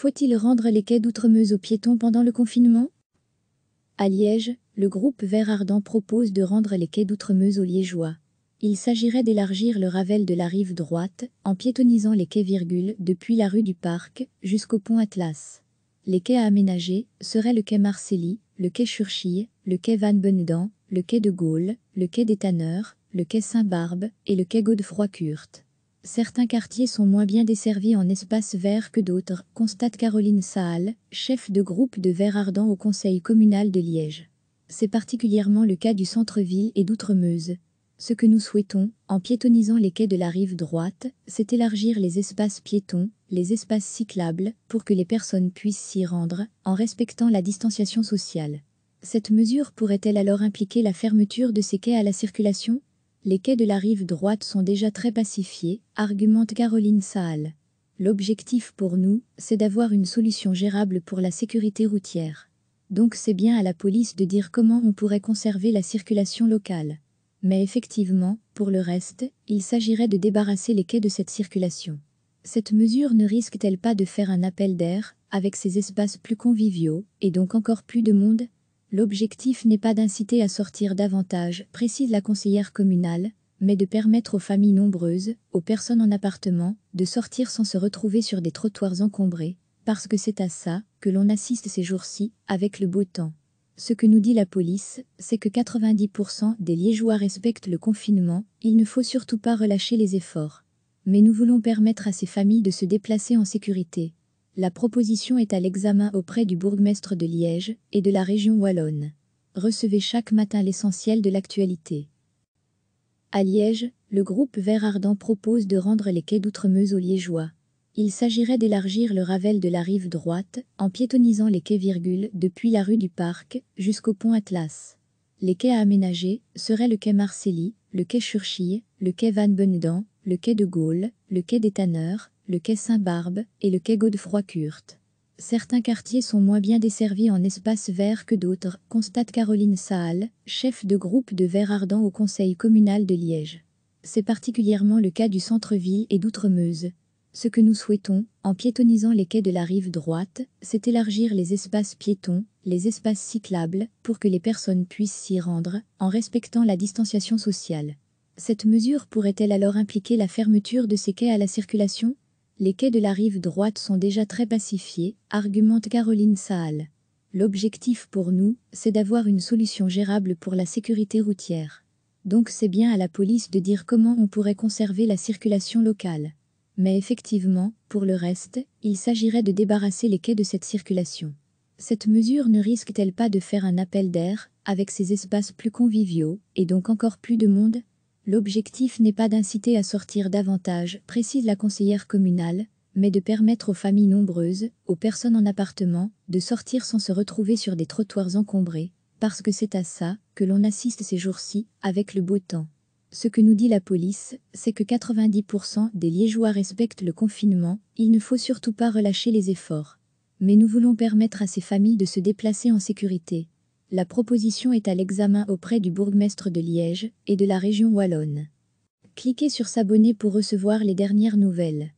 Faut-il rendre les quais d'Outremeuse aux piétons pendant le confinement À Liège, le groupe Vert Ardent propose de rendre les quais d'Outremeuse aux Liégeois. Il s'agirait d'élargir le Ravel de la rive droite en piétonnisant les quais virgule depuis la rue du Parc jusqu'au pont Atlas. Les quais à aménager seraient le quai Marcelli, le quai Churchill, le quai Van Beneden, le quai de Gaulle, le quai des Tanneurs, le quai Saint-Barbe et le quai godefroy curte Certains quartiers sont moins bien desservis en espaces verts que d'autres, constate Caroline Saal, chef de groupe de Verts Ardents au conseil communal de Liège. C'est particulièrement le cas du centre-ville et d'Outre-Meuse. Ce que nous souhaitons, en piétonnisant les quais de la rive droite, c'est élargir les espaces piétons, les espaces cyclables, pour que les personnes puissent s'y rendre, en respectant la distanciation sociale. Cette mesure pourrait-elle alors impliquer la fermeture de ces quais à la circulation les quais de la rive droite sont déjà très pacifiés, argumente Caroline Saal. L'objectif pour nous, c'est d'avoir une solution gérable pour la sécurité routière. Donc c'est bien à la police de dire comment on pourrait conserver la circulation locale. Mais effectivement, pour le reste, il s'agirait de débarrasser les quais de cette circulation. Cette mesure ne risque-t-elle pas de faire un appel d'air, avec ces espaces plus conviviaux, et donc encore plus de monde L'objectif n'est pas d'inciter à sortir davantage, précise la conseillère communale, mais de permettre aux familles nombreuses, aux personnes en appartement, de sortir sans se retrouver sur des trottoirs encombrés, parce que c'est à ça que l'on assiste ces jours-ci, avec le beau temps. Ce que nous dit la police, c'est que 90% des Liégeois respectent le confinement, il ne faut surtout pas relâcher les efforts. Mais nous voulons permettre à ces familles de se déplacer en sécurité. La proposition est à l'examen auprès du bourgmestre de Liège et de la région Wallonne. Recevez chaque matin l'essentiel de l'actualité. À Liège, le groupe Vert Ardent propose de rendre les quais d'Outremeuse aux Liégeois. Il s'agirait d'élargir le Ravel de la rive droite en piétonnisant les quais virgule depuis la rue du Parc jusqu'au pont Atlas. Les quais à aménager seraient le quai Marcelli, le quai Churchill, le quai Van Beneden, le quai de Gaulle, le quai des Tanneurs, le quai Saint-Barbe et le quai Godefroy-Curte. Certains quartiers sont moins bien desservis en espaces verts que d'autres, constate Caroline Saal, chef de groupe de Vert Ardent au conseil communal de Liège. C'est particulièrement le cas du centre-ville et d'Outre-Meuse. Ce que nous souhaitons, en piétonisant les quais de la rive droite, c'est élargir les espaces piétons, les espaces cyclables, pour que les personnes puissent s'y rendre, en respectant la distanciation sociale. Cette mesure pourrait-elle alors impliquer la fermeture de ces quais à la circulation Les quais de la rive droite sont déjà très pacifiés, argumente Caroline Saal. L'objectif pour nous, c'est d'avoir une solution gérable pour la sécurité routière. Donc c'est bien à la police de dire comment on pourrait conserver la circulation locale. Mais effectivement, pour le reste, il s'agirait de débarrasser les quais de cette circulation. Cette mesure ne risque-t-elle pas de faire un appel d'air, avec ces espaces plus conviviaux, et donc encore plus de monde L'objectif n'est pas d'inciter à sortir davantage, précise la conseillère communale, mais de permettre aux familles nombreuses, aux personnes en appartement, de sortir sans se retrouver sur des trottoirs encombrés, parce que c'est à ça que l'on assiste ces jours-ci, avec le beau temps. Ce que nous dit la police, c'est que 90% des Liégeois respectent le confinement, il ne faut surtout pas relâcher les efforts. Mais nous voulons permettre à ces familles de se déplacer en sécurité. La proposition est à l'examen auprès du bourgmestre de Liège et de la région Wallonne. Cliquez sur S'abonner pour recevoir les dernières nouvelles.